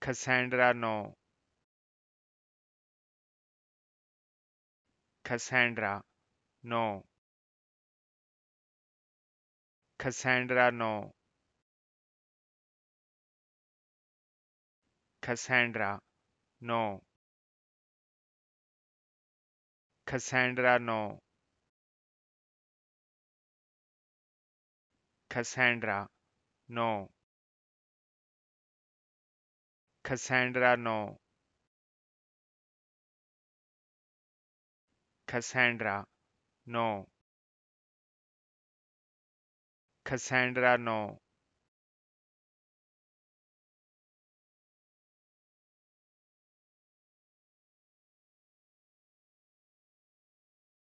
Cassandra no. Cassandra no. Cassandra no. Cassandra no. Cassandra no. Cassandra no. Cassandra no. Cassandra no. Cassandra no.